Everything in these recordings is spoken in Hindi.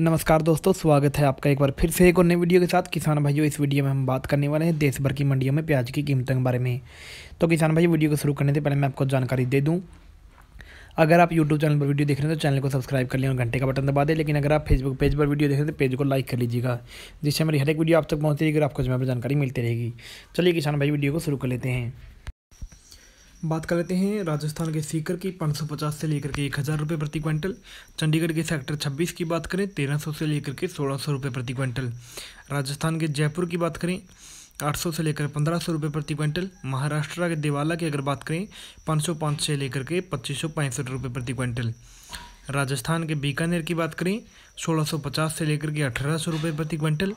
नमस्कार दोस्तों स्वागत है आपका एक बार फिर से एक और नई वीडियो के साथ किसान भाइयों इस वीडियो में हम बात करने वाले हैं देश भर की मंडियों में प्याज की कीमतों के बारे में तो किसान भाई वीडियो को शुरू करने से पहले मैं आपको जानकारी दे दूं अगर आप यूट्यूब चैनल पर वीडियो देख रहे हैं तो चैनल को सब्सक्राइब कर लें और घंटे का बटन दबा दें लेकिन अगर आप फेसबुक पेज पर वीडियो देख रहे हैं तो पेज को लाइक कर लीजिएगा जिससे हमारी हर एक वीडियो आप तक पहुँचेगी अगर आपको जमा पर जानकारी मिलती रहेगी चलिए किसान भाई वीडियो को शुरू कर लेते हैं बात कर लेते हैं राजस्थान के सीकर की 550 से लेकर के एक हज़ार रुपये प्रति क्विंटल चंडीगढ़ के सेक्टर 26 की बात करें 1300 से लेकर के 1600 रुपये प्रति क्विंटल राजस्थान के जयपुर की बात करें 800 से लेकर 1500 रुपये प्रति क्विंटल महाराष्ट्र के देवाला की अगर बात करें 505 से लेकर के पच्चीस सौ रुपये प्रति क्विंटल राजस्थान के बीकानेर की बात करें पचास से लेकर के अठारह सौ रुपये प्रति क्विंटल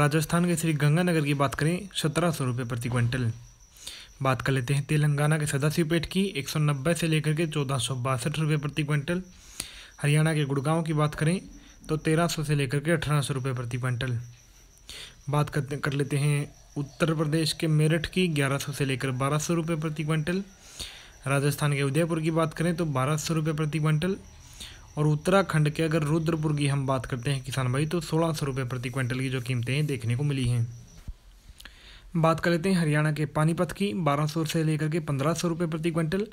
राजस्थान के श्री गंगानगर की बात करें सत्रह सौ रुपये प्रति क्विंटल बात कर लेते हैं तेलंगाना के पेट की एक से लेकर के चौदह सौ बासठ रुपये प्रति क्विंटल हरियाणा के गुड़गांव की बात करें तो 1300 से लेकर के अठारह सौ रुपये प्रति क्विंटल बात कर लेते हैं उत्तर प्रदेश के मेरठ की 1100 से लेकर बारह सौ रुपये प्रति क्विंटल राजस्थान के उदयपुर की बात करें तो बारह सौ रुपये प्रति क्विंटल और उत्तराखंड के अगर रुद्रपुर की हम बात करते हैं किसान भाई तो सोलह सौ रुपये प्रति क्विंटल की जो कीमतें देखने को मिली हैं बात कर लेते हैं हरियाणा के पानीपत की 1200 से लेकर के 1500 रुपए प्रति क्विंटल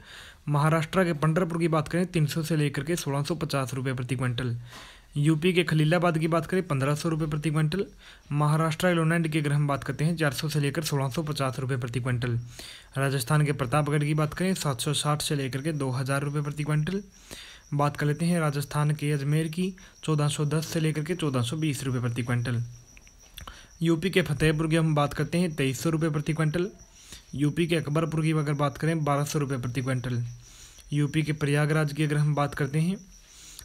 महाराष्ट्र के पंडरपुर की बात करें 300 से लेकर के 1650 रुपए प्रति क्विंटल यूपी के खलीलाबाद की बात करें पंद्रह सौ रुपये प्रति क्विंटल महाराष्ट्र लोनैंड के अगर हम बात करते हैं चार सौ से लेकर सोलह सौ पचास रुपये प्रति क्विंटल राजस्थान के प्रतापगढ़ की बात करें सात सौ साठ से लेकर के दो हज़ार रुपये प्रति क्विंटल बात कर लेते हैं राजस्थान के अजमेर की चौदह सौ दस से लेकर के चौदह सौ बीस रुपये प्रति क्विंटल यूपी के फतेहपुर की हम बात करते हैं तेईस सौ रुपये प्रति क्विंटल यूपी के अकबरपुर की अगर बात करें बारह सौ रुपये प्रति क्विंटल यूपी के प्रयागराज की अगर हम बात करते हैं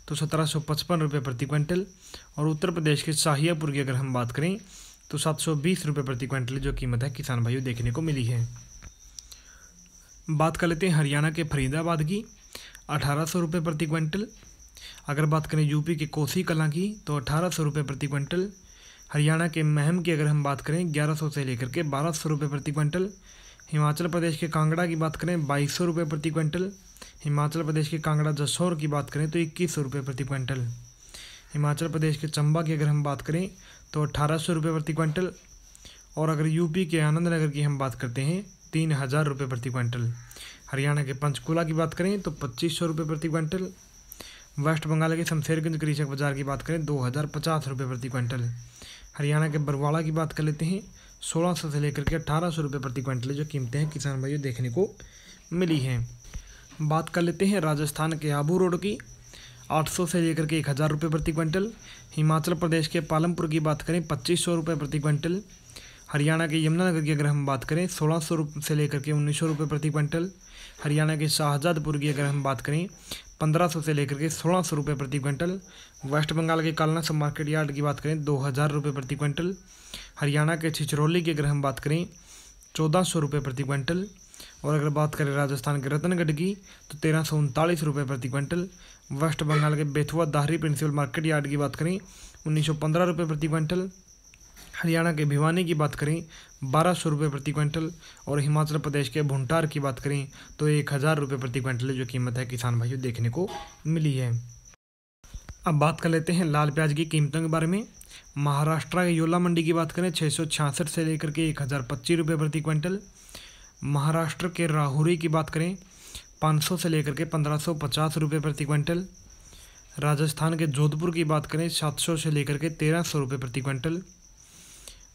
तो सत्रह सौ पचपन रुपये प्रति क्विंटल और उत्तर प्रदेश के शाहियापुर की अगर हम बात करें तो सात सौ बीस रुपये प्रति क्विंटल जो कीमत है किसान भाइयों देखने को मिली है बात कर लेते हैं हरियाणा के फरीदाबाद की अठारह सौ रुपये प्रति क्विंटल अगर बात करें यूपी के कोसी कला की तो अठारह सौ रुपये प्रति क्विंटल हरियाणा के महम की अगर हम बात करें ग्यारह सौ से लेकर के बारह सौ रुपये प्रति क्विंटल हिमाचल प्रदेश के कांगड़ा की बात करें बाईस सौ रुपये प्रति क्विंटल हिमाचल प्रदेश के कांगड़ा जसौर की बात करें तो इक्कीस सौ रुपये प्रति क्विंटल हिमाचल प्रदेश के चंबा की अगर हम बात करें तो अट्ठारह सौ रुपये प्रति क्विंटल और अगर यूपी के आनंद नगर की हम बात करते हैं तीन हज़ार रुपये प्रति क्विंटल हरियाणा के पंचकूला की बात करें तो पच्चीस सौ रुपये प्रति क्विंटल वेस्ट बंगाल के शमशेरगंज कृषक बाज़ार की बात करें दो हज़ार पचास रुपये प्रति क्विंटल हरियाणा के बरवाड़ा की बात कर लेते हैं सोलह सौ से लेकर के अट्ठारह सौ रुपये प्रति क्विंटल जो कीमतें हैं किसान भाइयों देखने को मिली हैं बात कर लेते हैं राजस्थान के आबू रोड की 800 से लेकर के एक हज़ार रुपये प्रति क्विंटल हिमाचल प्रदेश के पालमपुर की बात करें पच्चीस सौ रुपये प्रति क्विंटल हरियाणा के यमुनानगर की अगर हम बात करें सोलह सौ से लेकर के उन्नीस सौ रुपये प्रति क्विंटल हरियाणा के शाहजादपुर की अगर हम बात करें पंद्रह सौ से लेकर के सोलह सौ रुपये प्रति क्विंटल वेस्ट बंगाल के कालना सब मार्केट यार्ड की बात करें दो हज़ार रुपये प्रति क्विंटल हरियाणा के छिचरौली की अगर हम बात करें चौदह सौ रुपये प्रति क्विंटल और अगर बात करें राजस्थान के रतनगढ़ की तो तेरह सौ उनतालीस रुपये प्रति क्विंटल वेस्ट बंगाल के Bethuadahari principal market yard की बात करें उन्नीस सौ पंद्रह रुपये प्रति क्विंटल हरियाणा के भिवानी की बात करें बारह सौ रुपये प्रति क्विंटल और हिमाचल प्रदेश के भुंटार की बात करें तो एक हज़ार रुपये प्रति क्विंटल जो कीमत है किसान भाइयों देखने को मिली है अब बात कर लेते हैं लाल प्याज की कीमतों के बारे में महाराष्ट्र के योला मंडी की बात करें छः से लेकर के एक हज़ार पच्चीस रुपये प्रति क्विंटल महाराष्ट्र के राहुरी की बात करें 500 से लेकर के 1550 रुपए प्रति क्विंटल राजस्थान के जोधपुर की बात करें 700 से लेकर के 1300 रुपए प्रति क्विंटल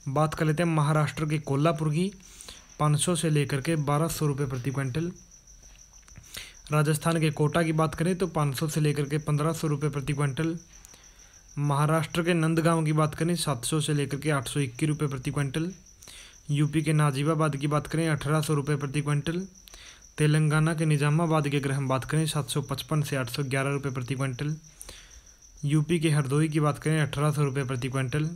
बात कर लेते हैं महाराष्ट्र के कोल्हापुर की 500 से लेकर के बारह सौ रुपये प्रति क्विंटल राजस्थान के कोटा की बात करें तो 500 से लेकर के पंद्रह सौ रुपये प्रति क्विंटल महाराष्ट्र के नंदगांव की बात करें 700 से लेकर के आठ सौ रुपये प्रति क्विंटल यूपी के नाजीबाबाद की बात करें अठारह सौ रुपये प्रति क्विंटल तेलंगाना के निज़ामाबाद के अगर हम बात करें सात सौ पचपन से आठ सौ ग्यारह रुपये प्रति क्विंटल यूपी के हरदोई की बात करें अठारह सौ रुपये प्रति क्विंटल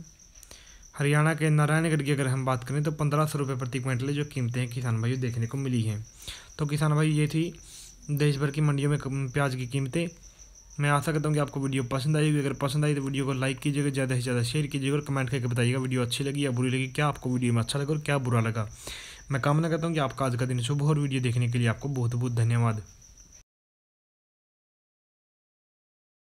हरियाणा के नारायणगढ़ की अगर हम बात करें तो पंद्रह सौ रुपये प्रति क्विंटल जो कीमतें किसान भाइयों देखने को मिली हैं तो किसान भाई ये थी देश भर की मंडियों में प्याज की कीमतें मैं आशा करता हूँ कि आपको वीडियो पसंद आई होगी अगर पसंद आई तो वीडियो को लाइक कीजिएगा ज़्यादा से ज़्यादा शेयर कीजिएगा और कमेंट करके बताइएगा वीडियो अच्छी लगी या बुरी लगी क्या आपको वीडियो में अच्छा लगा और क्या बुरा लगा मैं कामना करता हूँ कि आपका आज का दिन शुभ और वीडियो देखने के लिए आपको बहुत बहुत धन्यवाद